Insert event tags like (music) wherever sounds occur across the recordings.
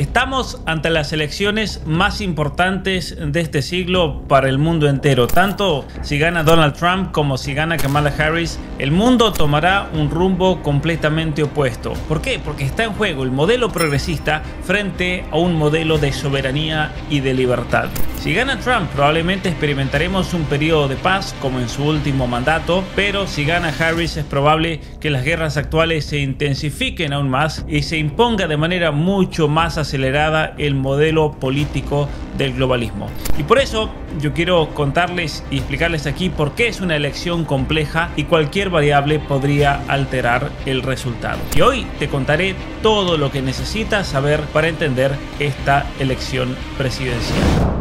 Estamos ante las elecciones más importantes de este siglo para el mundo entero. Tanto si gana Donald Trump como si gana Kamala Harris, el mundo tomará un rumbo completamente opuesto. ¿Por qué? Porque está en juego el modelo progresista frente a un modelo de soberanía y de libertad. Si gana Trump, probablemente experimentaremos un periodo de paz como en su último mandato, pero si gana Harris es probable que las guerras actuales se intensifiquen aún más y se imponga de manera mucho más acelerada el modelo político del globalismo. Y por eso yo quiero contarles y explicarles aquí por qué es una elección compleja y cualquier variable podría alterar el resultado. Y hoy te contaré todo lo que necesitas saber para entender esta elección presidencial.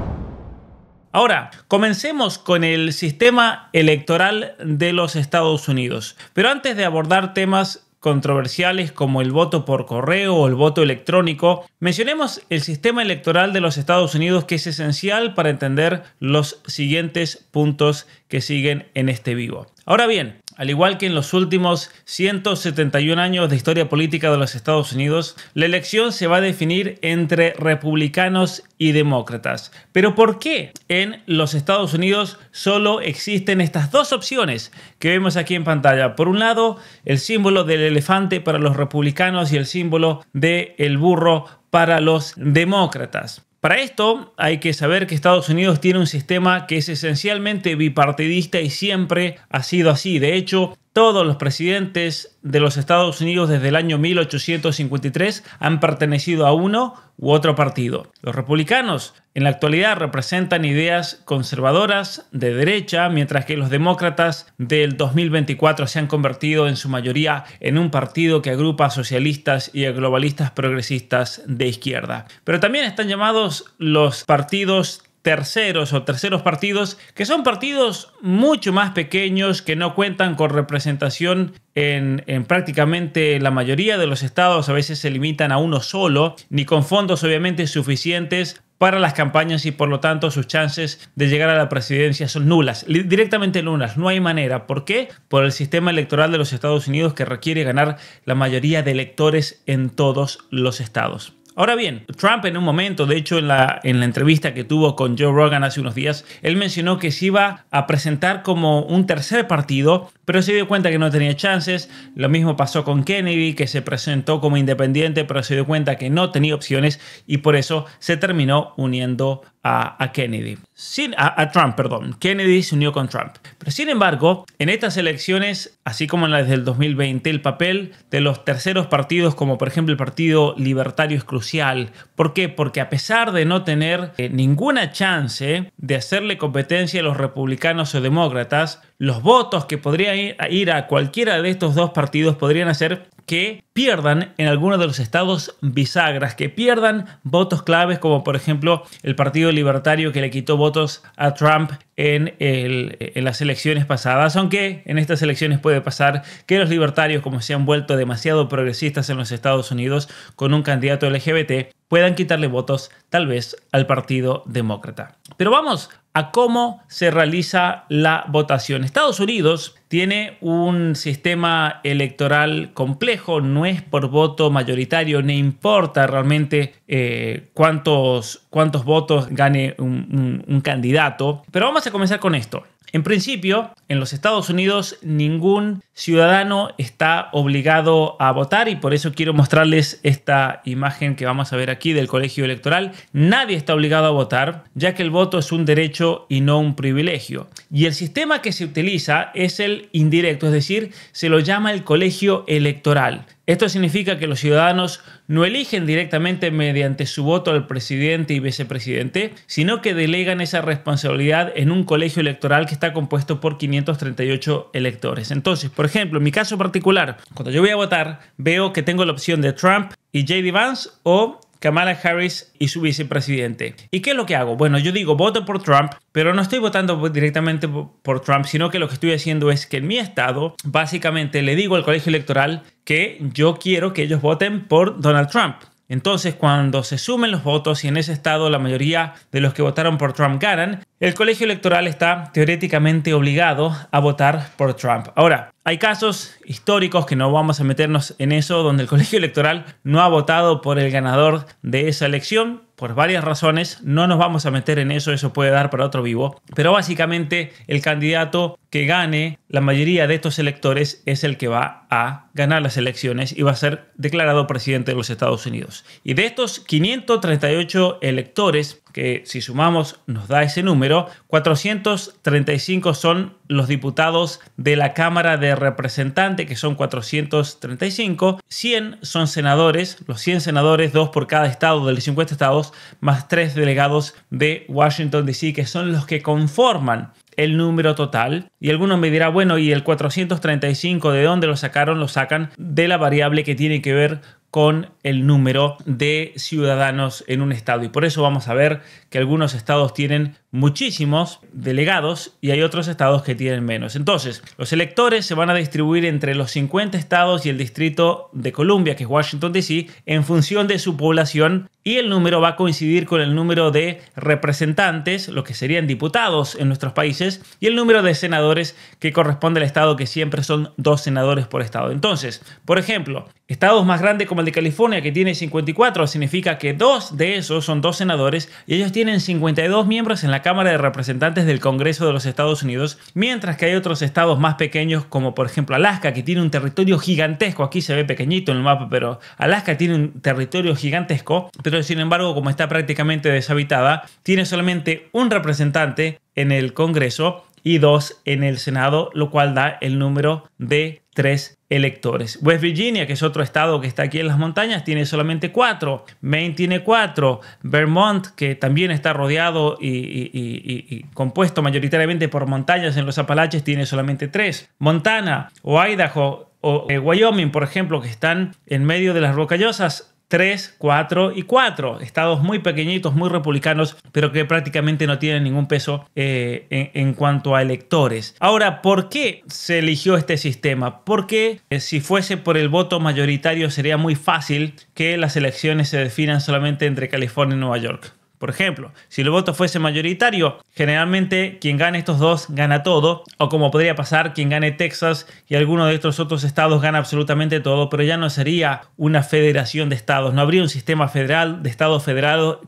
Ahora, comencemos con el sistema electoral de los Estados Unidos. Pero antes de abordar temas controversiales como el voto por correo o el voto electrónico, mencionemos el sistema electoral de los Estados Unidos que es esencial para entender los siguientes puntos que siguen en este vivo. Ahora bien, al igual que en los últimos 171 años de historia política de los Estados Unidos, la elección se va a definir entre republicanos y demócratas. Pero ¿por qué en los Estados Unidos solo existen estas dos opciones que vemos aquí en pantalla? Por un lado, el símbolo del elefante para los republicanos y el símbolo del el burro para los demócratas. Para esto hay que saber que Estados Unidos tiene un sistema que es esencialmente bipartidista y siempre ha sido así. De hecho, todos los presidentes de los Estados Unidos desde el año 1853 han pertenecido a uno u otro partido. Los republicanos en la actualidad representan ideas conservadoras de derecha, mientras que los demócratas del 2024 se han convertido en su mayoría en un partido que agrupa a socialistas y a globalistas progresistas de izquierda. Pero también están llamados los partidos terceros o terceros partidos, que son partidos mucho más pequeños, que no cuentan con representación en, prácticamente la mayoría de los estados, a veces se limitan a uno solo, ni con fondos obviamente suficientes para las campañas y por lo tanto sus chances de llegar a la presidencia son nulas, directamente nulas, no hay manera. ¿Por qué? Por el sistema electoral de los Estados Unidos que requiere ganar la mayoría de electores en todos los estados. Ahora bien, Trump en un momento, de hecho en la, en la entrevista que tuvo con Joe Rogan hace unos días, él mencionó que se iba a presentar como un tercer partido, pero se dio cuenta que no tenía chances. Lo mismo pasó con Kennedy, que se presentó como independiente, pero se dio cuenta que no tenía opciones y por eso se terminó uniendo a, Kennedy. Sin, a, Trump, perdón. Kennedy se unió con Trump. Pero sin embargo, en estas elecciones, así como en las del 2020, el papel de los terceros partidos, como por ejemplo el Partido Libertario, es crucial. ¿Por qué? Porque a pesar de no tener eh, ninguna chance de hacerle competencia a los republicanos o demócratas, los votos que podrían ir a cualquiera de estos dos partidos podrían hacer que pierdan en alguno de los estados bisagras, que pierdan votos claves, como por ejemplo el Partido Libertario que le quitó votos a Trump en, en, las elecciones pasadas, aunque en estas elecciones puede pasar que los libertarios, como se han vuelto demasiado progresistas en los Estados Unidos con un candidato LGBT, puedan quitarle votos tal vez al Partido Demócrata. Pero vamos a cómo se realiza la votación. Estados Unidos tiene un sistema electoral complejo, no es por voto mayoritario, no importa realmente eh, cuántos, cuántos votos gane un candidato. Pero vamos a comenzar con esto. En principio, en los Estados Unidos ningún ciudadano está obligado a votar y por eso quiero mostrarles esta imagen que vamos a ver aquí del colegio electoral. Nadie está obligado a votar, ya que el voto es un derecho y no un privilegio. Y el sistema que se utiliza es el indirecto, es decir, se lo llama el colegio electoral. Esto significa que los ciudadanos no eligen directamente mediante su voto al presidente y vicepresidente, sino que delegan esa responsabilidad en un colegio electoral que está compuesto por 538 electores. Entonces, por ejemplo, en mi caso particular, cuando yo voy a votar, veo que tengo la opción de Trump y JD Vance o Kamala Harris y su vicepresidente. ¿Y qué es lo que hago? Bueno, yo digo, voto por Trump, pero no estoy votando directamente por Trump, sino que lo que estoy haciendo es que en mi estado, básicamente le digo al colegio electoral que yo quiero que ellos voten por Donald Trump. Entonces, cuando se sumen los votos y en ese estado la mayoría de los que votaron por Trump ganan, el colegio electoral está teóricamente obligado a votar por Trump. Ahora, hay casos históricos que no vamos a meternos en eso, donde el colegio electoral no ha votado por el ganador de esa elección, por varias razones, no nos vamos a meter en eso, eso puede dar para otro vivo, pero básicamente el candidato que gane la mayoría de estos electores es el que va a ganar las elecciones y va a ser declarado presidente de los Estados Unidos. Y de estos 538 electores, que si sumamos nos da ese número, 435 son los diputados de la Cámara de Representantes, que son 435, 100 son senadores, los 100 senadores, dos por cada estado de los 50 estados, más tres delegados de Washington, D.C., que son los que conforman el número total. Y alguno me dirá bueno, ¿y el 435 de dónde lo sacaron? Lo sacan de la variable que tiene que ver con el número de ciudadanos en un estado. Y por eso vamos a ver que algunos estados tienen muchísimos delegados y hay otros estados que tienen menos. Entonces, los electores se van a distribuir entre los 50 estados y el distrito de Columbia, que es Washington, D.C., en función de su población y el número va a coincidir con el número de representantes, lo que serían diputados en nuestros países, y el número de senadores que corresponde al estado, que siempre son dos senadores por estado. Entonces, por ejemplo, Estados más grandes como el de California, que tiene 54, significa que dos de esos son dos senadores y ellos tienen 52 miembros en la Cámara de Representantes del Congreso de los Estados Unidos, mientras que hay otros estados más pequeños como por ejemplo Alaska, que tiene un territorio gigantesco, aquí se ve pequeñito en el mapa, pero Alaska tiene un territorio gigantesco, pero sin embargo como está prácticamente deshabitada, tiene solamente un representante en el Congreso y dos en el Senado, lo cual da el número de tres electores. West Virginia, que es otro estado que está aquí en las montañas, tiene solamente cuatro. Maine tiene cuatro. Vermont, que también está rodeado y, compuesto mayoritariamente por montañas en los Apalaches, tiene solamente tres. Montana o Idaho o eh, Wyoming, por ejemplo, que están en medio de las rocallosas, 3, 4 y 4. Estados muy pequeñitos, muy republicanos, pero que prácticamente no tienen ningún peso eh, en, cuanto a electores. Ahora, ¿por qué se eligió este sistema? Porque eh, si fuese por el voto mayoritario sería muy fácil que las elecciones se definan solamente entre California y Nueva York. Por ejemplo, si el voto fuese mayoritario, generalmente quien gane estos dos gana todo, o como podría pasar, quien gane Texas y alguno de estos otros estados gana absolutamente todo, pero ya no sería una federación de estados, no habría un sistema federal de estados federados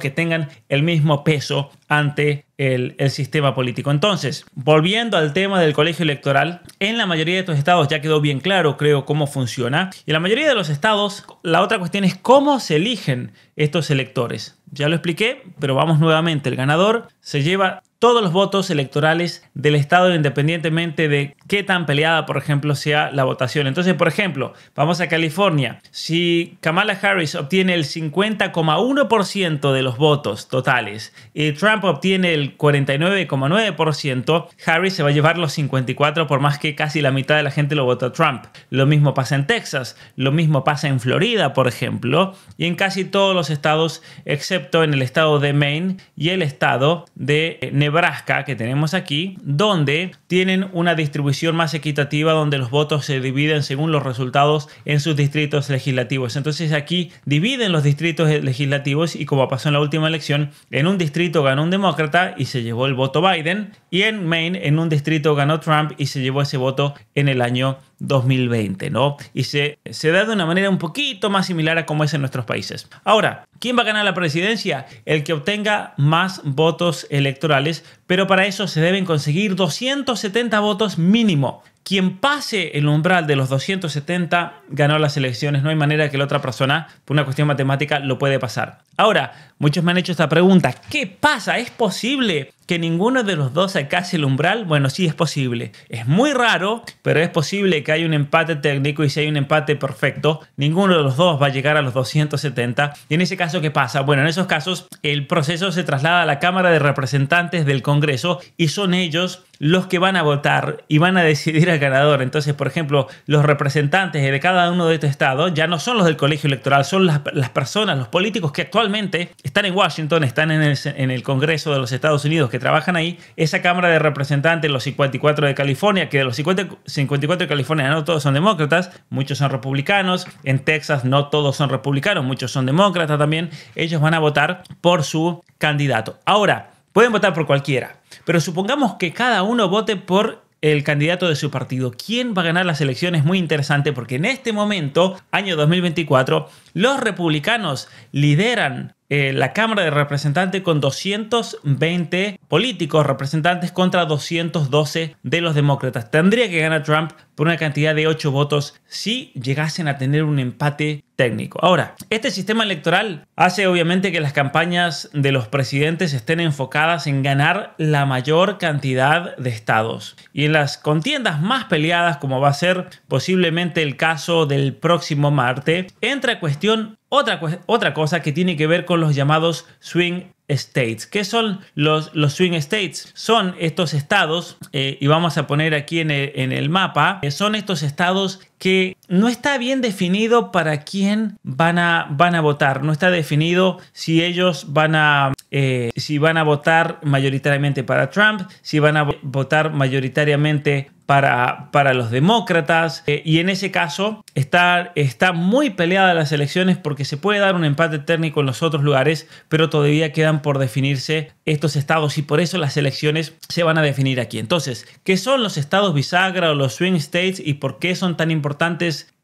que tengan el mismo peso ante el, sistema político. Entonces, volviendo al tema del colegio electoral, en la mayoría de estos estados ya quedó bien claro, creo, cómo funciona. Y en la mayoría de los estados, la otra cuestión es cómo se eligen estos electores. Ya lo expliqué, pero vamos nuevamente. El ganador se lleva todos los votos electorales del Estado independientemente de qué tan peleada, por ejemplo, sea la votación. Entonces, por ejemplo, vamos a California. Si Kamala Harris obtiene el 50,1% de los votos totales y Trump obtiene el 49,9%, Harris se va a llevar los 54 por más que casi la mitad de la gente lo vote a Trump. Lo mismo pasa en Texas, lo mismo pasa en Florida, por ejemplo, y en casi todos los estados excepto en el estado de Maine y el estado de Nevada Nebraska que tenemos aquí, donde tienen una distribución más equitativa donde los votos se dividen según los resultados en sus distritos legislativos. Entonces aquí dividen los distritos legislativos y como pasó en la última elección, en un distrito ganó un demócrata y se llevó el voto Biden y en Maine en un distrito ganó Trump y se llevó ese voto en el año 2020, ¿no? Y se, da de una manera un poquito más similar a como es en nuestros países. Ahora, ¿quién va a ganar la presidencia? El que obtenga más votos electorales, pero para eso se deben conseguir 270 votos mínimo. Quien pase el umbral de los 270 ganó las elecciones. No hay manera que la otra persona, por una cuestión matemática, lo puede pasar. Ahora, muchos me han hecho esta pregunta. ¿Qué pasa? ¿Es posible que ninguno de los dos alcance el umbral, bueno, sí es posible. Es muy raro, pero es posible que haya un empate técnico y si hay un empate perfecto, ninguno de los dos va a llegar a los 270. Y en ese caso, ¿qué pasa? Bueno, en esos casos, el proceso se traslada a la Cámara de Representantes del Congreso y son ellos los que van a votar y van a decidir al ganador. Entonces, por ejemplo, los representantes de cada uno de estos estados ya no son los del colegio electoral, son las, personas, los políticos que actualmente están en Washington, están en el, en el Congreso de los Estados Unidos, que trabajan ahí, esa Cámara de Representantes, los 54 de California, que de los 54 de California no todos son demócratas, muchos son republicanos, en Texas no todos son republicanos, muchos son demócratas también, ellos van a votar por su candidato. Ahora, pueden votar por cualquiera, pero supongamos que cada uno vote por el candidato de su partido. ¿Quién va a ganar las elecciones? Muy interesante porque en este momento, año 2024, los republicanos lideran eh, la Cámara de Representantes con 220 políticos representantes contra 212 de los demócratas. Tendría que ganar Trump por una cantidad de 8 votos si llegasen a tener un empate técnico. Ahora, este sistema electoral hace obviamente que las campañas de los presidentes estén enfocadas en ganar la mayor cantidad de estados. Y en las contiendas más peleadas, como va a ser posiblemente el caso del próximo martes, entra cuestión otra, cosa que tiene que ver con los llamados swing states. ¿Qué son los, los swing states? Son estos estados, eh, y vamos a poner aquí en el, mapa, eh, son estos estados que no está bien definido para quién van a, van a votar. No está definido si ellos van a, eh, si van a votar mayoritariamente para Trump, si van a votar mayoritariamente para, para, los demócratas. Eh, y en ese caso está, está muy peleada las elecciones porque se puede dar un empate técnico en los otros lugares, pero todavía quedan por definirse estos estados y por eso las elecciones se van a definir aquí. Entonces, ¿qué son los estados bisagra o los swing states y por qué son tan importantes?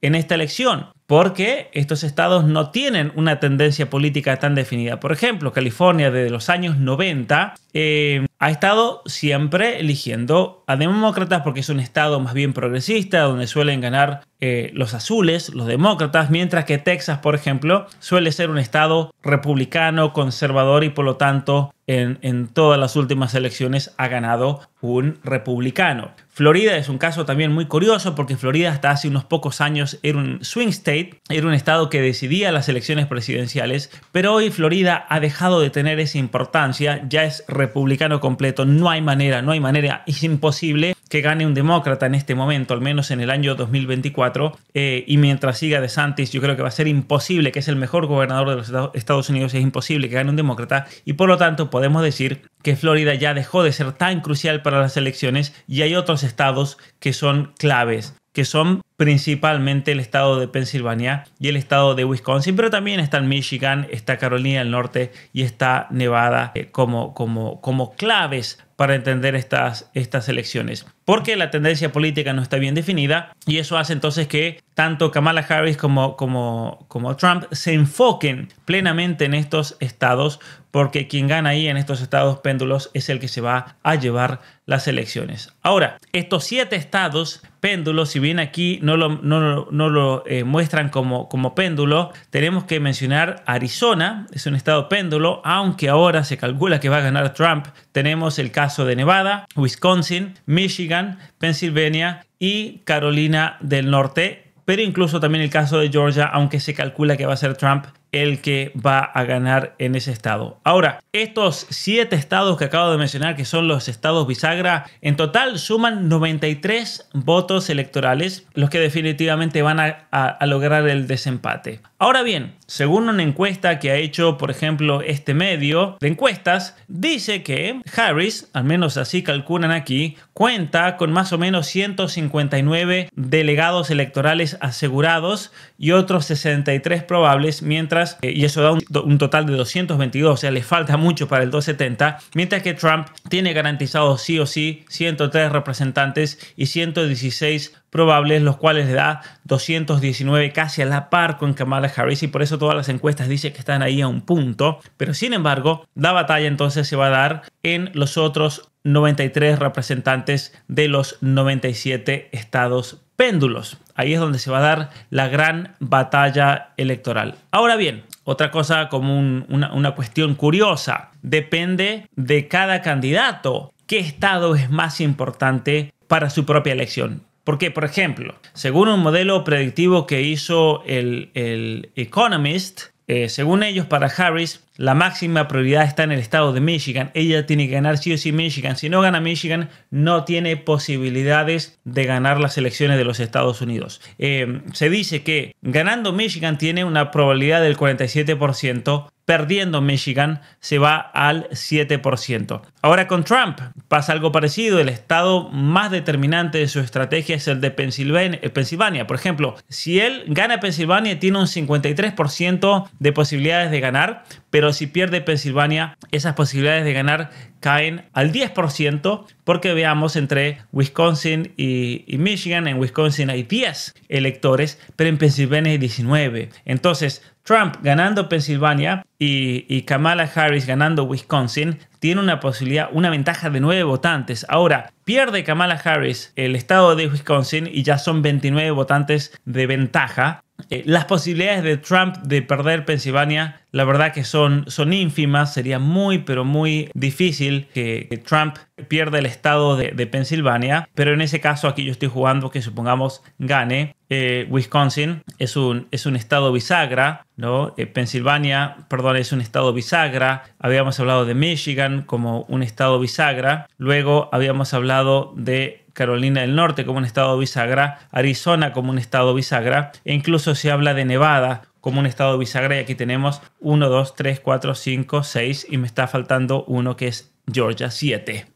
en esta elección, porque estos estados no tienen una tendencia política tan definida. Por ejemplo, California desde los años 90 ha estado siempre eligiendo a demócratas porque es un estado más bien progresista, donde suelen ganar eh, los azules, los demócratas, mientras que Texas, por ejemplo, suele ser un estado republicano, conservador y por lo tanto en, en todas las últimas elecciones ha ganado un republicano. Florida es un caso también muy curioso porque Florida hasta hace unos pocos años era un swing state, era un estado que decidía las elecciones presidenciales, pero hoy Florida ha dejado de tener esa importancia, ya es republicano con no hay manera, no hay manera. Es imposible que gane un demócrata en este momento, al menos en el año 2024. Eh, y mientras siga de santis yo creo que va a ser imposible, que es el mejor gobernador de los Estados Unidos, es imposible que gane un demócrata. Y por lo tanto, podemos decir que Florida ya dejó de ser tan crucial para las elecciones y hay otros estados que son claves que son principalmente el estado de Pensilvania y el estado de Wisconsin, pero también está Michigan, está Carolina del Norte y está Nevada eh, como, como, como claves para entender estas, estas elecciones. Porque la tendencia política no está bien definida y eso hace entonces que tanto Kamala Harris como, como, como Trump se enfoquen plenamente en estos estados porque quien gana ahí en estos estados péndulos es el que se va a llevar las elecciones. Ahora, estos siete estados péndulos, si bien aquí no lo, eh, muestran como, como péndulo. Tenemos que mencionar Arizona, es un estado péndulo, aunque ahora se calcula que va a ganar Trump. Tenemos el caso de Nevada, Wisconsin, Michigan, Pensilvania y Carolina del Norte, pero incluso también el caso de Georgia, aunque se calcula que va a ser Trump el que va a ganar en ese estado. Ahora, estos siete estados que acabo de mencionar, que son los estados bisagra, en total suman 93 votos electorales, los que definitivamente van a, a lograr el desempate. Ahora bien, según una encuesta que ha hecho, por ejemplo, este medio de encuestas, dice que Harris, al menos así calculan aquí, cuenta con más o menos 159 delegados electorales asegurados y otros 63 probables, mientras, y eso da un, total de 222, o sea, le falta mucho para el 270, mientras que Trump tiene garantizados sí o sí 103 representantes y 116 probables, los cuales le da 219 casi a la par con Kamala Harris y por eso todas las encuestas dicen que están ahí a un punto, pero sin embargo, la batalla entonces se va a dar en los otros 93 representantes de los 97 estados péndulos. Ahí es donde se va a dar la gran batalla electoral. Ahora bien, otra cosa como una, una cuestión curiosa, depende de cada candidato qué estado es más importante para su propia elección. Porque, por ejemplo, según un modelo predictivo que hizo el, Economist, eh, según ellos, para Harris, la máxima prioridad está en el estado de Michigan. Ella tiene que ganar sí o sí Michigan. Si no gana Michigan, no tiene posibilidades de ganar las elecciones de los Estados Unidos. Eh, se dice que ganando Michigan tiene una probabilidad del 47%. Perdiendo Michigan se va al 7%. Ahora con Trump pasa algo parecido. El estado más determinante de su estrategia es el de Pensilvania. Eh, Pensilvania. Por ejemplo, si él gana Pensilvania tiene un 53% de posibilidades de ganar, pero si pierde Pensilvania, esas posibilidades de ganar caen al 10%, porque veamos entre Wisconsin y, Michigan, en Wisconsin hay 10 electores, pero en Pensilvania hay 19. Entonces, Trump ganando Pensilvania y, y Kamala Harris ganando Wisconsin tiene una posibilidad, una ventaja de 9 votantes. Ahora, pierde Kamala Harris el estado de Wisconsin y ya son 29 votantes de ventaja. Eh, las posibilidades de Trump de perder Pensilvania, la verdad que son, son ínfimas, sería muy, pero muy difícil que, Trump pierda el estado de, Pensilvania, pero en ese caso aquí yo estoy jugando que supongamos gane. Eh, Wisconsin es un, es un estado bisagra, ¿no? Eh, Pensilvania, perdón, es un estado bisagra. Habíamos hablado de Michigan como un estado bisagra. Luego habíamos hablado de Carolina del Norte como un estado bisagra, Arizona como un estado bisagra, e incluso se habla de Nevada como un estado bisagra y aquí tenemos 1, 2, 3, 4, 5, 6 y me está faltando uno que es Georgia 7.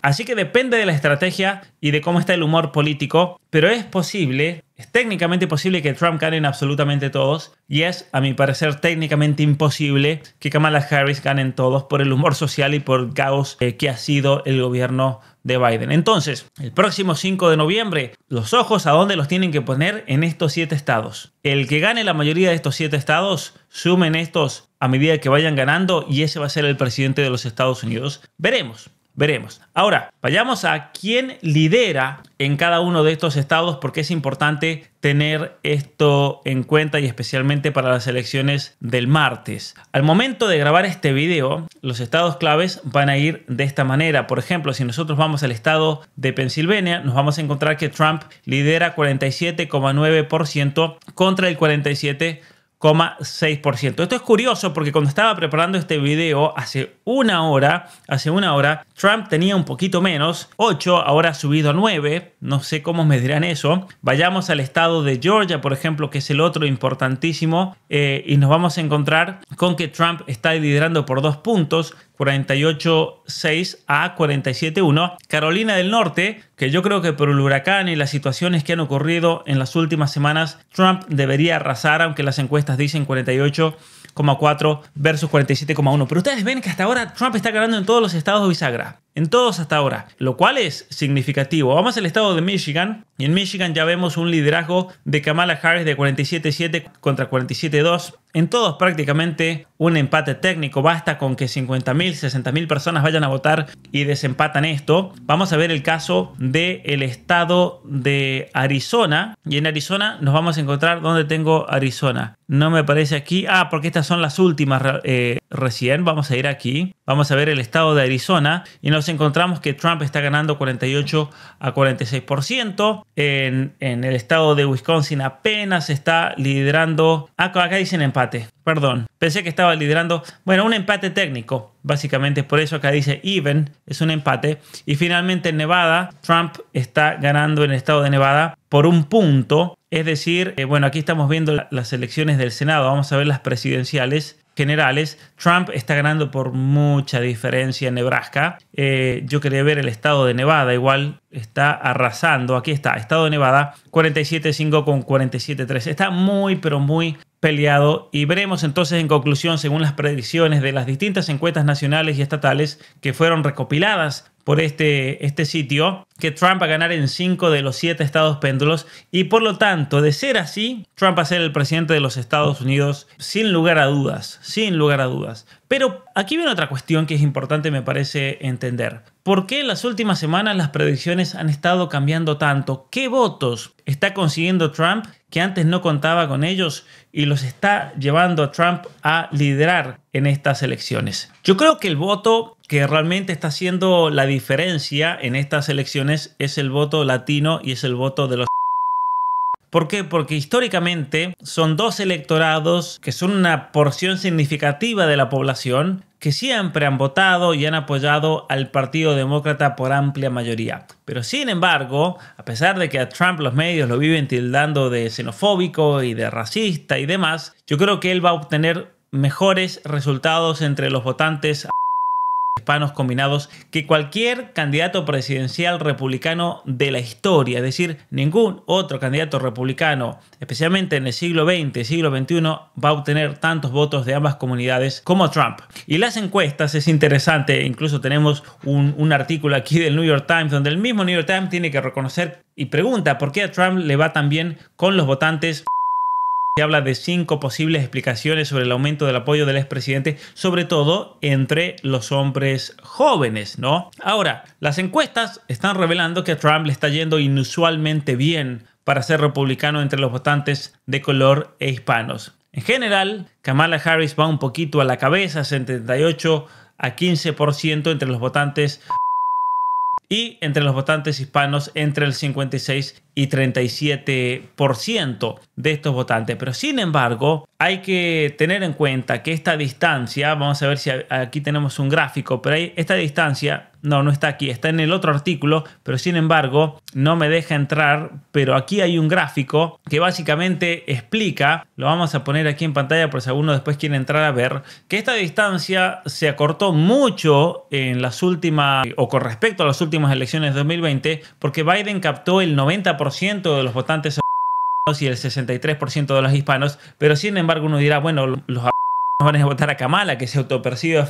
Así que depende de la estrategia y de cómo está el humor político, pero es posible, es técnicamente posible que Trump gane absolutamente todos y es, a mi parecer, técnicamente imposible que Kamala Harris gane todos por el humor social y por el caos eh, que ha sido el gobierno Biden. Entonces, el próximo 5 de noviembre, los ojos a dónde los tienen que poner en estos siete estados. El que gane la mayoría de estos siete estados, sumen estos a medida que vayan ganando y ese va a ser el presidente de los Estados Unidos. Veremos. Veremos. Ahora, vayamos a quién lidera en cada uno de estos estados porque es importante tener esto en cuenta y especialmente para las elecciones del martes. Al momento de grabar este video, los estados claves van a ir de esta manera. Por ejemplo, si nosotros vamos al estado de Pensilvania, nos vamos a encontrar que Trump lidera 47,9% contra el 47% 6%. Esto es curioso porque cuando estaba preparando este video hace una hora, hace una hora, Trump tenía un poquito menos, 8, ahora ha subido a 9, no sé cómo me dirán eso. Vayamos al estado de Georgia, por ejemplo, que es el otro importantísimo, eh, y nos vamos a encontrar con que Trump está liderando por dos puntos, 48.6 a 47.1. Carolina del Norte, que yo creo que por el huracán y las situaciones que han ocurrido en las últimas semanas, Trump debería arrasar, aunque las encuestas dicen 48,4 versus 47,1. Pero ustedes ven que hasta ahora Trump está ganando en todos los estados de bisagra en todos hasta ahora, lo cual es significativo. Vamos al estado de Michigan y en Michigan ya vemos un liderazgo de Kamala Harris de 47-7 contra 47-2. En todos prácticamente un empate técnico, basta con que 50.000, 60.000 personas vayan a votar y desempatan esto. Vamos a ver el caso del el estado de Arizona y en Arizona nos vamos a encontrar donde tengo Arizona. No me parece aquí. Ah, porque estas son las últimas eh, recién. Vamos a ir aquí. Vamos a ver el estado de Arizona y nos encontramos que Trump está ganando 48 a 46%. En, en el estado de Wisconsin apenas está liderando... Acá, ah, acá dicen empate, perdón. Pensé que estaba liderando... Bueno, un empate técnico. Básicamente por eso acá dice even, es un empate. Y finalmente en Nevada, Trump está ganando en el estado de Nevada por un punto. Es decir, eh, bueno, aquí estamos viendo las elecciones del Senado, vamos a ver las presidenciales generales. Trump está ganando por mucha diferencia en Nebraska. Eh, yo quería ver el estado de Nevada, igual está arrasando. Aquí está, estado de Nevada, 47.5 con 47.3. Está muy, pero muy peleado y veremos entonces en conclusión según las predicciones de las distintas encuestas nacionales y estatales que fueron recopiladas por este, este sitio que Trump va a ganar en 5 de los 7 estados péndulos y por lo tanto, de ser así, Trump va a ser el presidente de los Estados Unidos sin lugar a dudas, sin lugar a dudas. Pero aquí viene otra cuestión que es importante me parece entender. ¿Por qué en las últimas semanas las predicciones han estado cambiando tanto? ¿Qué votos está consiguiendo Trump que antes no contaba con ellos y los está llevando a Trump a liderar en estas elecciones? Yo creo que el voto que realmente está haciendo la diferencia en estas elecciones es el voto latino y es el voto de los... ¿Por qué? Porque históricamente son dos electorados que son una porción significativa de la población que siempre han votado y han apoyado al Partido Demócrata por amplia mayoría. Pero sin embargo, a pesar de que a Trump los medios lo viven tildando de xenofóbico y de racista y demás, yo creo que él va a obtener mejores resultados entre los votantes hispanos combinados que cualquier candidato presidencial republicano de la historia, es decir, ningún otro candidato republicano, especialmente en el siglo XX, siglo XXI, va a obtener tantos votos de ambas comunidades como Trump. Y las encuestas es interesante, incluso tenemos un, artículo aquí del New York Times donde el mismo New York Times tiene que reconocer y pregunta por qué a Trump le va tan bien con los votantes se habla de cinco posibles explicaciones sobre el aumento del apoyo del expresidente, sobre todo entre los hombres jóvenes, ¿no? Ahora, las encuestas están revelando que a Trump le está yendo inusualmente bien para ser republicano entre los votantes de color e hispanos. En general, Kamala Harris va un poquito a la cabeza, 78 a 15% entre los votantes y entre los votantes hispanos entre el 56 y 37% de estos votantes. Pero sin embargo, hay que tener en cuenta que esta distancia, vamos a ver si aquí tenemos un gráfico, pero esta distancia no, no está aquí, está en el otro artículo, pero sin embargo no me deja entrar, pero aquí hay un gráfico que básicamente explica, lo vamos a poner aquí en pantalla por si alguno después quiere entrar a ver, que esta distancia se acortó mucho en las últimas, o con respecto a las últimas elecciones de 2020, porque Biden captó el 90% de los votantes y el 63% de los hispanos, pero sin embargo uno dirá, bueno, los van a votar a Kamala, que se autopercibe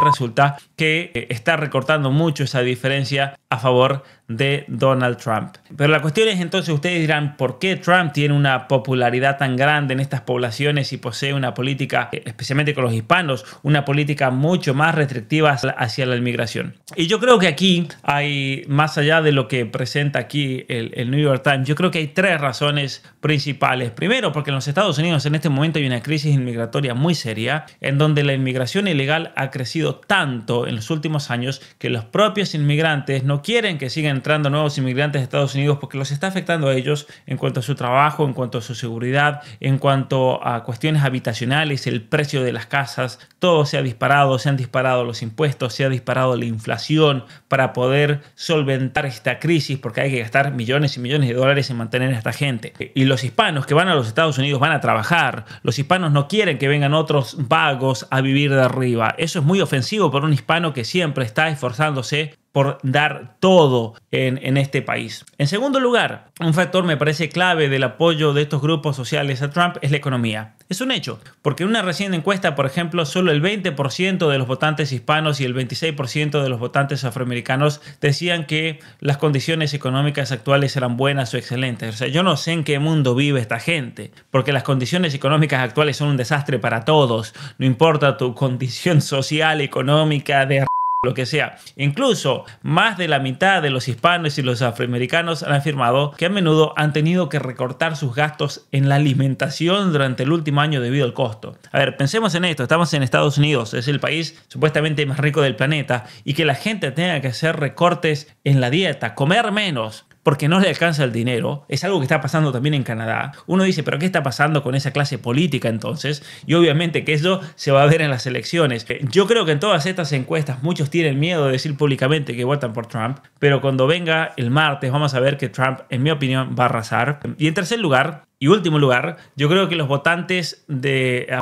resulta que eh, está recortando mucho esa diferencia a favor de Donald Trump. Pero la cuestión es entonces, ustedes dirán, ¿por qué Trump tiene una popularidad tan grande en estas poblaciones y posee una política, eh, especialmente con los hispanos, una política mucho más restrictiva hacia la inmigración? Y yo creo que aquí hay, más allá de lo que presenta aquí el, New York Times, yo creo que hay tres razones principales. Primero, porque en los Estados Unidos en este momento hay una crisis inmigratoria muy seria, en donde la inmigración ilegal ha crecido tanto en los últimos años que los propios inmigrantes no quieren que sigan entrando nuevos inmigrantes de Estados Unidos porque los está afectando a ellos en cuanto a su trabajo, en cuanto a su seguridad, en cuanto a cuestiones habitacionales, el precio de las casas, todo se ha disparado, se han disparado los impuestos, se ha disparado la inflación para poder solventar esta crisis porque hay que gastar millones y millones de dólares en mantener a esta gente. Y los hispanos que van a los Estados Unidos van a trabajar, los hispanos no quieren que vengan otros vagos a vivir de arriba, eso es muy ofensivo por un hispano que siempre está esforzándose por dar todo en, en, este país. En segundo lugar, un factor me parece clave del apoyo de estos grupos sociales a Trump es la economía. Es un hecho, porque en una reciente encuesta, por ejemplo, solo el 20% de los votantes hispanos y el 26% de los votantes afroamericanos decían que las condiciones económicas actuales eran buenas o excelentes. O sea, yo no sé en qué mundo vive esta gente, porque las condiciones económicas actuales son un desastre para todos. No importa tu condición (laughs) social, económica, de lo que sea. Incluso más de la mitad de los hispanos y los afroamericanos han afirmado que a menudo han tenido que recortar sus gastos en la alimentación durante el último año debido al costo. A ver, pensemos en esto, estamos en Estados Unidos, es el país supuestamente más rico del planeta y que la gente tenga que hacer recortes en la dieta, comer menos, porque no le alcanza el dinero, es algo que está pasando también en Canadá, uno dice, pero ¿qué está pasando con esa clase política entonces? Y obviamente que eso se va a ver en las elecciones. Yo creo que en todas estas encuestas muchos tienen miedo de decir públicamente que votan por Trump, pero cuando venga el martes vamos a ver que Trump, en mi opinión, va a arrasar. Y en tercer lugar, y último lugar, yo creo que los votantes de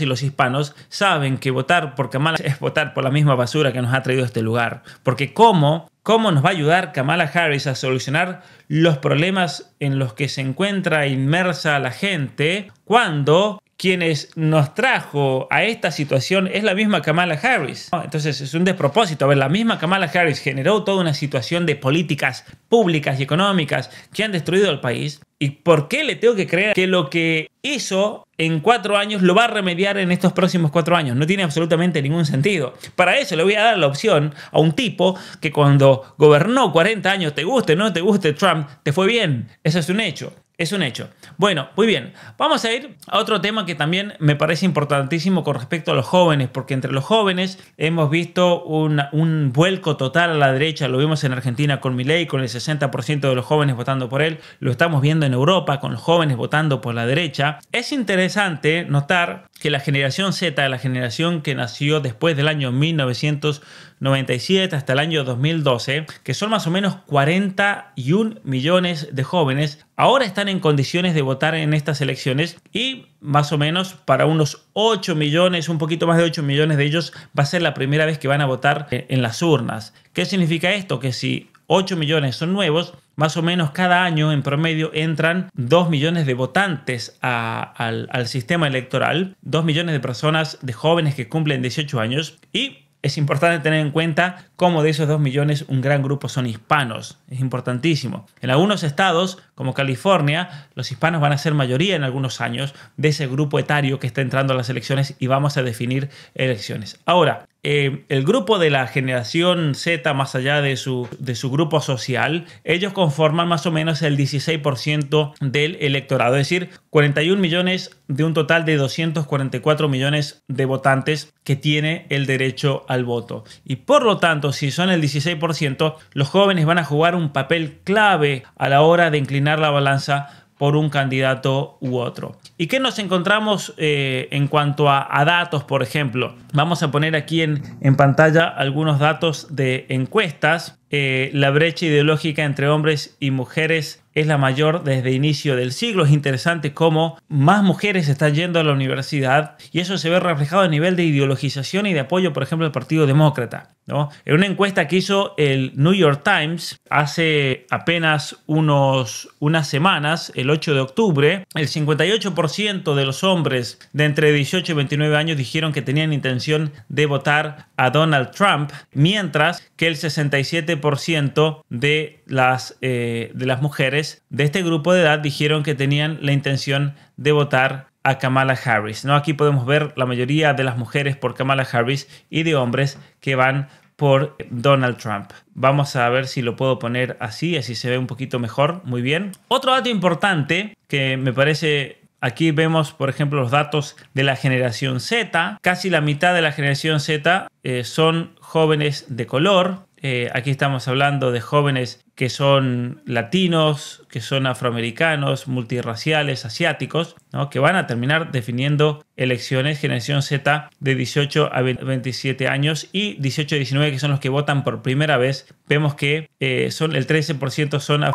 y los hispanos saben que votar por Kamala es votar por la misma basura que nos ha traído este lugar. Porque cómo cómo nos va a ayudar Kamala Harris a solucionar los problemas en los que se encuentra inmersa la gente cuando quienes nos trajo a esta situación es la misma Kamala Harris. Entonces es un despropósito. A ver, la misma Kamala Harris generó toda una situación de políticas públicas y económicas que han destruido el país. ¿Y por qué le tengo que creer que lo que hizo en cuatro años lo va a remediar en estos próximos cuatro años? No tiene absolutamente ningún sentido. Para eso le voy a dar la opción a un tipo que cuando gobernó 40 años, te guste o no te guste Trump, te fue bien. Eso es un hecho. Es un hecho. Bueno, muy bien. Vamos a ir a otro tema que también me parece importantísimo con respecto a los jóvenes, porque entre los jóvenes hemos visto un vuelco total a la derecha. Lo vimos en Argentina con Milei, con el 60% de los jóvenes votando por él. Lo estamos viendo en Europa con los jóvenes votando por la derecha. Es interesante notar que la generación Z, la generación que nació después del año 1997 hasta el año 2012, que son más o menos 41 millones de jóvenes, ahora están en condiciones de votar en estas elecciones y más o menos para unos 8 millones, un poquito más de 8 millones de ellos, va a ser la primera vez que van a votar en las urnas. ¿Qué significa esto? Que si 8 millones son nuevos, más o menos cada año en promedio entran 2 millones de votantes al, al sistema electoral, 2 millones de personas, de jóvenes que cumplen 18 años y es importante tener en cuenta cómo de esos 2 millones un gran grupo son hispanos. Es importantísimo. En algunos estados, como California, los hispanos van a ser mayoría en algunos años de ese grupo etario que está entrando a las elecciones y vamos a definir elecciones. Ahora, eh, el grupo de la generación Z, más allá de su, de su grupo social, ellos conforman más o menos el 16% del electorado, es decir, 41 millones de un total de 244 millones de votantes que tiene el derecho al voto. Y por lo tanto, si son el 16%, los jóvenes van a jugar un papel clave a la hora de inclinar la balanza por un candidato u otro. ¿Y qué nos encontramos eh, en cuanto a, datos, por ejemplo? Vamos a poner aquí en, pantalla algunos datos de encuestas. Eh, la brecha ideológica entre hombres y mujeres es la mayor desde inicio del siglo. Es interesante cómo más mujeres están yendo a la universidad y eso se ve reflejado a nivel de ideologización y de apoyo, por ejemplo, al Partido Demócrata. ¿no? En una encuesta que hizo el New York Times hace apenas unos, unas semanas, el 8 de octubre, el 58% de los hombres de entre 18 y 29 años dijeron que tenían intención de votar a Donald Trump, mientras que el 67% de las, eh, de las mujeres de este grupo de edad dijeron que tenían la intención de votar a Kamala Harris. ¿no? Aquí podemos ver la mayoría de las mujeres por Kamala Harris y de hombres que van por Donald Trump. Vamos a ver si lo puedo poner así, así se ve un poquito mejor. Muy bien. Otro dato importante que me parece Aquí vemos, por ejemplo, los datos de la generación Z. Casi la mitad de la generación Z eh, son jóvenes de color. Eh, aquí estamos hablando de jóvenes que son latinos, que son afroamericanos, multirraciales, asiáticos, ¿no? que van a terminar definiendo elecciones generación Z de 18 a 27 años y 18 a 19 que son los que votan por primera vez. Vemos que eh, son el 13% son afroamericanos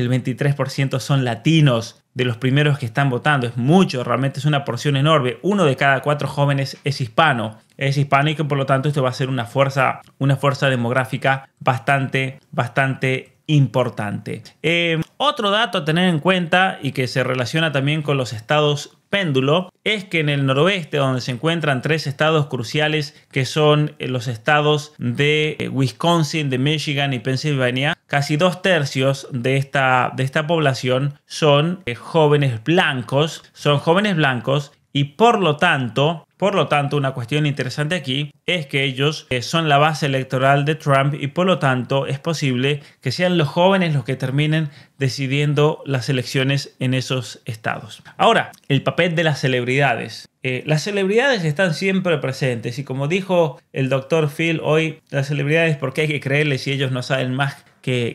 el 23% son latinos de los primeros que están votando. Es mucho, realmente es una porción enorme. Uno de cada cuatro jóvenes es hispano. Es hispano y que por lo tanto esto va a ser una fuerza, una fuerza demográfica bastante, bastante importante. Em, otro dato a tener en cuenta y que se relaciona también con los estados péndulo es que en el noroeste donde se encuentran tres estados cruciales que son eh, los estados de eh, Wisconsin, de Michigan y Pensilvania, casi dos tercios de esta, de esta población son eh, jóvenes blancos, son jóvenes blancos y por lo tanto por lo tanto, una cuestión interesante aquí es que ellos eh, son la base electoral de Trump y por lo tanto es posible que sean los jóvenes los que terminen decidiendo las elecciones en esos estados. Ahora, el papel de las celebridades. Eh, las celebridades están siempre presentes y como dijo el doctor Phil hoy, las celebridades porque hay que creerles si ellos no saben más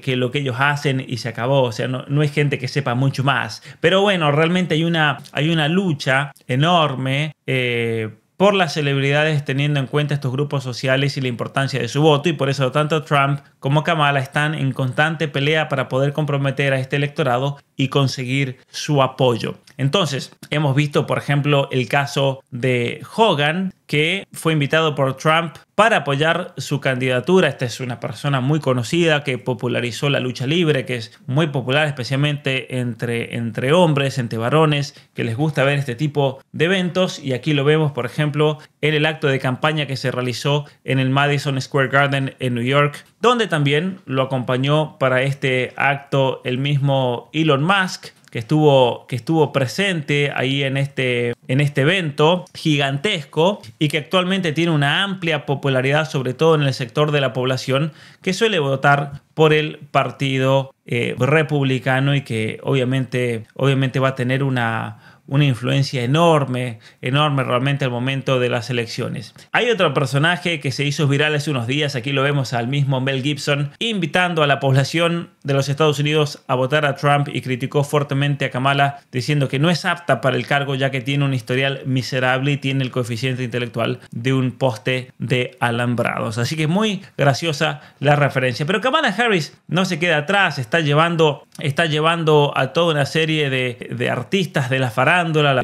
que, lo que ellos hacen y se acabó. O sea, no, es gente que sepa mucho más. Pero bueno, realmente hay una, hay una lucha enorme. Eh, por las celebridades teniendo en cuenta estos grupos sociales y la importancia de su voto y por eso tanto Trump como Kamala están en constante pelea para poder comprometer a este electorado y conseguir su apoyo. Entonces, hemos visto, por ejemplo, el caso de Hogan, que fue invitado por Trump para apoyar su candidatura. Esta es una persona muy conocida que popularizó la lucha libre, que es muy popular especialmente entre, hombres, entre varones, que les gusta ver este tipo de eventos. Y aquí lo vemos, por ejemplo, en el acto de campaña que se realizó en el Madison Square Garden en New York, donde también lo acompañó para este acto el mismo Elon Musk que estuvo, que estuvo presente ahí en este, en este evento gigantesco y que actualmente tiene una amplia popularidad, sobre todo en el sector de la población que suele votar por el partido eh, republicano y que obviamente, obviamente va a tener una una influencia enorme, enorme realmente al momento de las elecciones. Hay otro personaje que se hizo viral hace unos días, aquí lo vemos al mismo Mel Gibson, invitando a la población de los Estados Unidos a votar a Trump y criticó fuertemente a Kamala diciendo que no es apta para el cargo ya que tiene un historial miserable y tiene el coeficiente intelectual de un poste de alambrados. Así que muy graciosa la referencia. Pero Kamala Harris no se queda atrás, está llevando, está llevando a toda una serie de, artistas de la farándula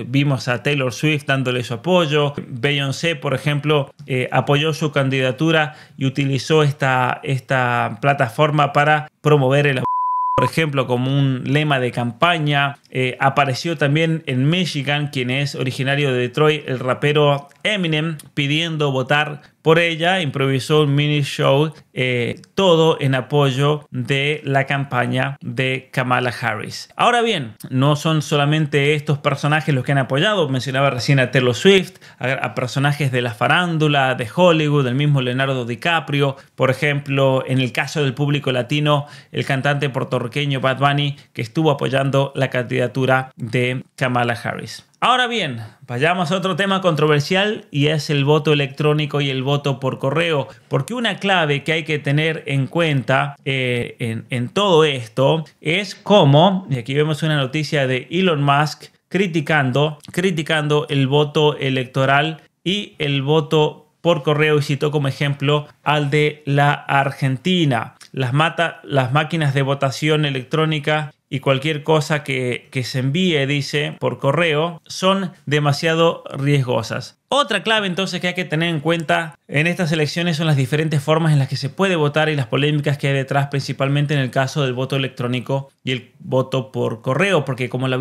Vimos a Taylor Swift dándole su apoyo. Beyoncé, por ejemplo, eh, apoyó su candidatura y utilizó esta, esta plataforma para promover el por ejemplo, como un lema de campaña. Eh, apareció también en Michigan, quien es originario de Detroit, el rapero Eminem, pidiendo votar por ella. Improvisó un mini show, eh, todo en apoyo de la campaña de Kamala Harris. Ahora bien, no son solamente estos personajes los que han apoyado. Mencionaba recién a Taylor Swift, a, personajes de la farándula, de Hollywood, el mismo Leonardo DiCaprio. Por ejemplo, en el caso del público latino, el cantante puertorriqueño Bad Bunny, que estuvo apoyando la cantidad de Kamala Harris. Ahora bien, vayamos a otro tema controversial y es el voto electrónico y el voto por correo, porque una clave que hay que tener en cuenta eh, en, en todo esto es cómo, y aquí vemos una noticia de Elon Musk criticando, criticando el voto electoral y el voto por correo y citó como ejemplo al de la Argentina las mata las máquinas de votación electrónica y cualquier cosa que, se envíe, dice, por correo, son demasiado riesgosas. Otra clave entonces que hay que tener en cuenta en estas elecciones son las diferentes formas en las que se puede votar y las polémicas que hay detrás, principalmente en el caso del voto electrónico y el voto por correo, porque como la,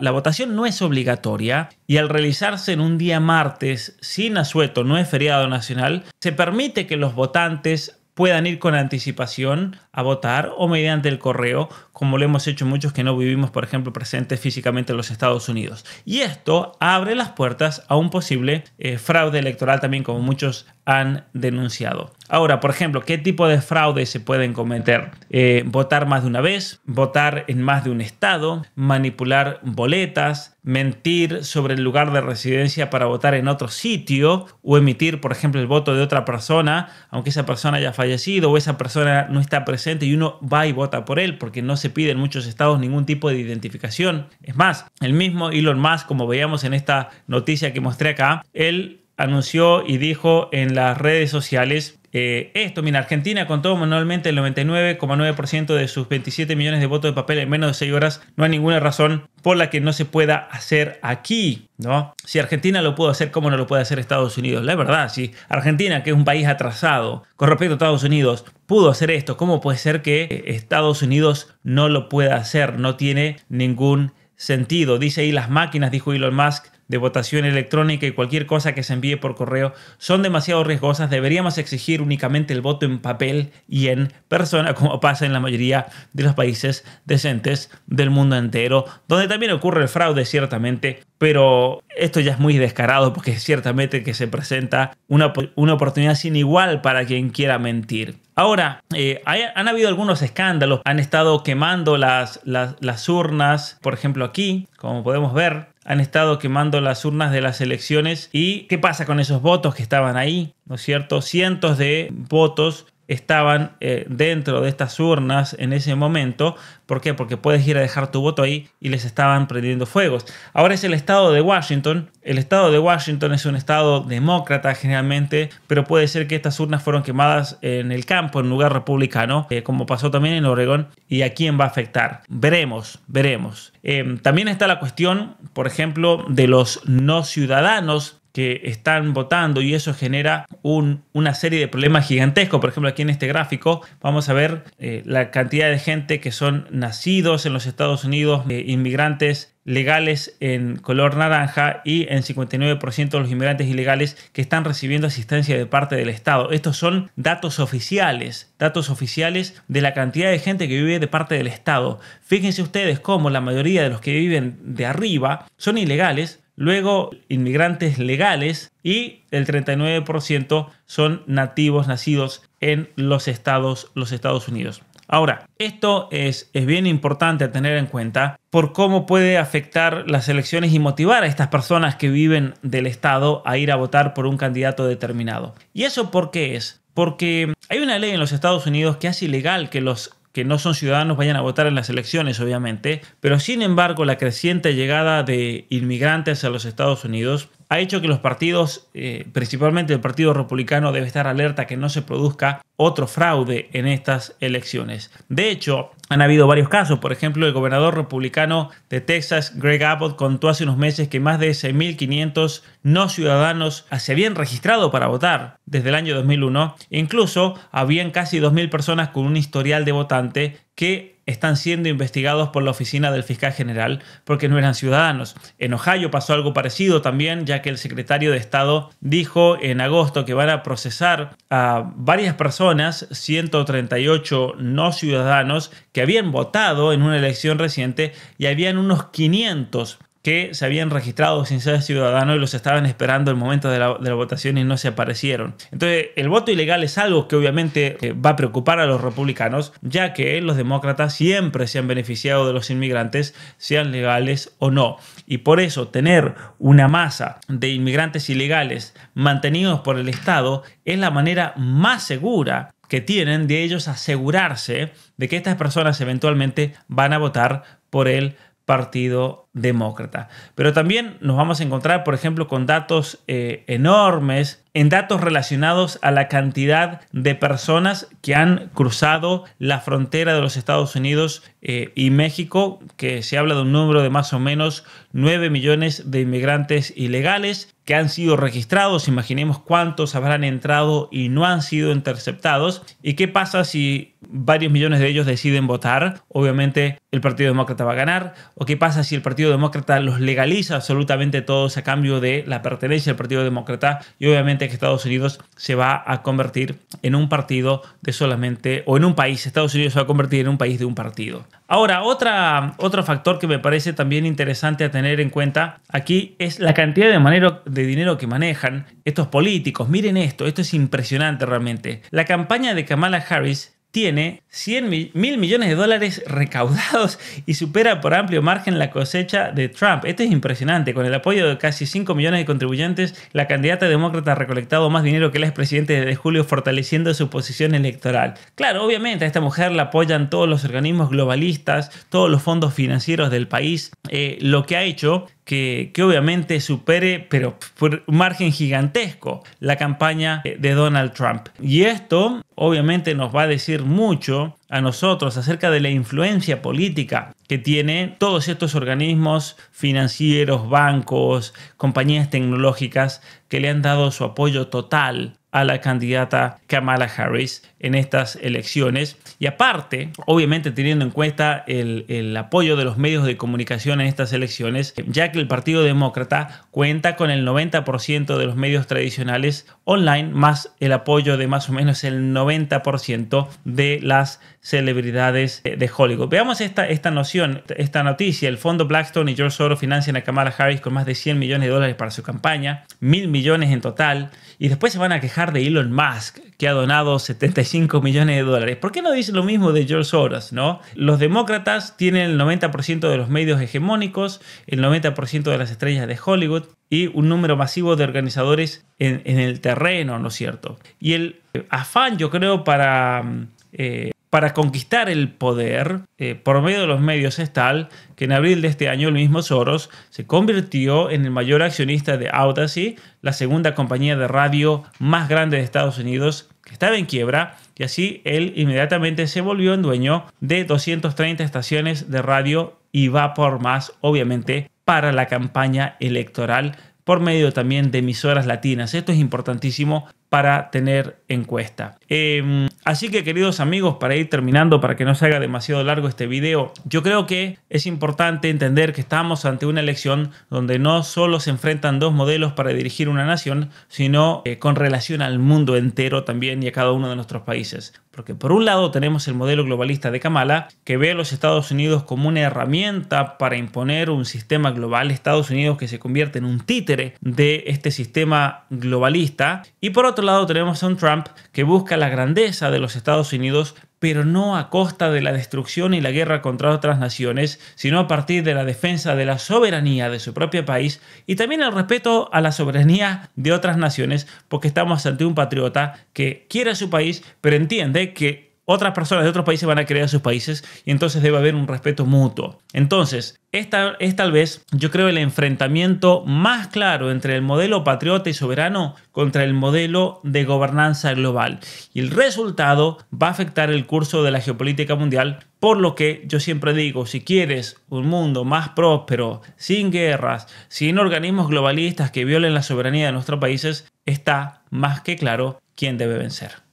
la votación no es obligatoria y al realizarse en un día martes sin asueto, no es feriado nacional, se permite que los votantes puedan ir con anticipación a votar o mediante el correo, como lo hemos hecho muchos que no vivimos, por ejemplo, presentes físicamente en los Estados Unidos. Y esto abre las puertas a un posible eh, fraude electoral también, como muchos han denunciado. Ahora, por ejemplo, ¿qué tipo de fraude se pueden cometer? Eh, votar más de una vez, votar en más de un estado, manipular boletas, mentir sobre el lugar de residencia para votar en otro sitio o emitir, por ejemplo, el voto de otra persona, aunque esa persona haya fallecido o esa persona no está presente y uno va y vota por él porque no se pide en muchos estados ningún tipo de identificación. Es más, el mismo Elon Musk, como veíamos en esta noticia que mostré acá, él anunció y dijo en las redes sociales eh, esto, mira, Argentina contó manualmente el 99,9% de sus 27 millones de votos de papel en menos de 6 horas. No hay ninguna razón por la que no se pueda hacer aquí, ¿no? Si Argentina lo pudo hacer, ¿cómo no lo puede hacer Estados Unidos? La verdad, si Argentina, que es un país atrasado con respecto a Estados Unidos, pudo hacer esto, ¿cómo puede ser que Estados Unidos no lo pueda hacer? No tiene ningún sentido. Dice ahí las máquinas, dijo Elon Musk, de votación electrónica y cualquier cosa que se envíe por correo son demasiado riesgosas. Deberíamos exigir únicamente el voto en papel y en persona, como pasa en la mayoría de los países decentes del mundo entero, donde también ocurre el fraude, ciertamente, pero esto ya es muy descarado porque ciertamente que se presenta una, oportunidad sin igual para quien quiera mentir. Ahora, eh, han habido algunos escándalos, han estado quemando las, las urnas, por ejemplo aquí, como podemos ver, han estado quemando las urnas de las elecciones. ¿Y qué pasa con esos votos que estaban ahí? ¿No es cierto? Cientos de votos estaban eh, dentro de estas urnas en ese momento. ¿Por qué? Porque puedes ir a dejar tu voto ahí y les estaban prendiendo fuegos. Ahora es el estado de Washington. El estado de Washington es un estado demócrata generalmente, pero puede ser que estas urnas fueron quemadas en el campo, en lugar republicano, eh, como pasó también en Oregón. ¿Y a quién va a afectar? Veremos, veremos. Eh, también está la cuestión, por ejemplo, de los no ciudadanos que están votando y eso genera una serie de problemas gigantescos. Por ejemplo, aquí en este gráfico vamos a ver eh, la cantidad de gente que son nacidos en los Estados Unidos, eh, inmigrantes legales en color naranja y en 59% de los inmigrantes ilegales que están recibiendo asistencia de parte del Estado. Estos son datos oficiales, datos oficiales de la cantidad de gente que vive de parte del Estado. Fíjense ustedes cómo la mayoría de los que viven de arriba son ilegales, luego inmigrantes legales y el 39% son nativos nacidos en los Estados, los Estados Unidos. Ahora, esto es, es, bien importante a tener en cuenta por cómo puede afectar las elecciones y motivar a estas personas que viven del Estado a ir a votar por un candidato determinado. ¿Y eso por qué es? Porque hay una ley en los Estados Unidos que hace ilegal que los que no son ciudadanos vayan a votar en las elecciones, obviamente, pero sin embargo la creciente llegada de inmigrantes a los Estados Unidos ha hecho que los partidos, eh, principalmente el Partido Republicano, debe estar alerta que no se produzca otro fraude en estas elecciones. De hecho, han habido varios casos, por ejemplo, el gobernador republicano de Texas, Greg Abbott, contó hace unos meses que más de 6.500 no ciudadanos se habían registrado para votar desde el año 2001. E incluso habían casi 2.000 personas con un historial de votante que están siendo investigados por la oficina del fiscal general porque no eran ciudadanos. En Ohio pasó algo parecido también, ya que el secretario de Estado dijo en agosto que van a procesar a varias personas, 138 no ciudadanos, que habían votado en una elección reciente y habían unos 500 que se habían registrado sin ser ciudadanos y los estaban esperando el momento de la, de la, votación y no se aparecieron. Entonces, el voto ilegal es algo que obviamente eh, va a preocupar a los republicanos, ya que los demócratas siempre se han beneficiado de los inmigrantes, sean legales o no. Y por eso, tener una masa de inmigrantes ilegales mantenidos por el Estado es la manera más segura que tienen de ellos asegurarse de que estas personas eventualmente van a votar por el partido demócrata. Pero también nos vamos a encontrar, por ejemplo, con datos eh, enormes en datos relacionados a la cantidad de personas que han cruzado la frontera de los Estados Unidos eh, y México, que se habla de un número de más o menos 9 millones de inmigrantes ilegales que han sido registrados, imaginemos cuántos habrán entrado y no han sido interceptados, y qué pasa si varios millones de ellos deciden votar, obviamente el Partido Demócrata va a ganar, o qué pasa si el Partido Demócrata los legaliza absolutamente todos a cambio de la pertenencia al Partido Demócrata y obviamente que Estados Unidos se va a convertir en un partido de solamente, o en un país, Estados Unidos se va a convertir en un país de un partido. Ahora, otra, otro factor que me parece también interesante a tener en cuenta aquí es la cantidad de, de dinero que manejan estos políticos. Miren esto, esto es impresionante realmente. La campaña de Kamala Harris tiene 100 mil millones de dólares recaudados y supera por amplio margen la cosecha de Trump. Esto es impresionante. Con el apoyo de casi 5 millones de contribuyentes, la candidata demócrata ha recolectado más dinero que el expresidente desde julio, fortaleciendo su posición electoral. Claro, obviamente a esta mujer la apoyan todos los organismos globalistas, todos los fondos financieros del país. Eh, lo que ha hecho que, que, obviamente supere, pero por un margen gigantesco, la campaña de Donald Trump. Y esto obviamente nos va a decir mucho a nosotros acerca de la influencia política que tienen todos estos organismos financieros, bancos, compañías tecnológicas que le han dado su apoyo total a la candidata Kamala Harris en estas elecciones. Y aparte, obviamente teniendo en cuenta el, apoyo de los medios de comunicación en estas elecciones, eh, ya que el Partido Demócrata cuenta con el 90% de los medios tradicionales online, más el apoyo de más o menos el 90% de las celebridades eh, de Hollywood. Veamos esta, esta noción, esta noticia. El fondo Blackstone y George Soros financian a Kamala Harris con más de 100 millones de dólares para su campaña, mil millones en total, y después se van a quejar de Elon Musk, que ha donado 75 millones de dólares. ¿Por qué no dice lo mismo de George Soros? ¿no? Los demócratas tienen el 90% de los medios hegemónicos, el 90% de las estrellas de Hollywood y un número masivo de organizadores en, el terreno, ¿no es cierto? Y el afán, yo creo, para mm, eh, para conquistar el poder eh, por medio de los medios es tal que en abril de este año el mismo Soros se convirtió en el mayor accionista de Audacy, la segunda compañía de radio más grande de Estados Unidos que estaba en quiebra y así él inmediatamente se volvió en dueño de 230 estaciones de radio y va por más obviamente para la campaña electoral por medio también de emisoras latinas. Esto es importantísimo para tener encuesta em, así que queridos amigos, para ir terminando, para que no se haga demasiado largo este video, yo creo que es importante entender que estamos ante una elección donde no solo se enfrentan dos modelos para dirigir una nación, sino eh, con relación al mundo entero también y a cada uno de nuestros países. Porque por un lado tenemos el modelo globalista de Kamala, que ve a los Estados Unidos como una herramienta para imponer un sistema global, Estados Unidos que se convierte en un títere de este sistema globalista, y por otro otro lado tenemos a un Trump que busca la grandeza de los Estados Unidos, pero no a costa de la destrucción y la guerra contra otras naciones, sino a partir de la defensa de la soberanía de su propio país y también el respeto a la soberanía de otras naciones, porque estamos ante un patriota que quiere su país, pero entiende que otras personas de otros países van a querer a sus países y entonces debe haber un respeto mutuo. Entonces, esta es tal vez, yo creo, el enfrentamiento más claro entre el modelo patriota y soberano contra el modelo de gobernanza global. Y el resultado va a afectar el curso de la geopolítica mundial, por lo que yo siempre digo, si quieres un mundo más próspero, sin guerras, sin organismos globalistas que violen la soberanía de nuestros países, está más que claro quién debe vencer.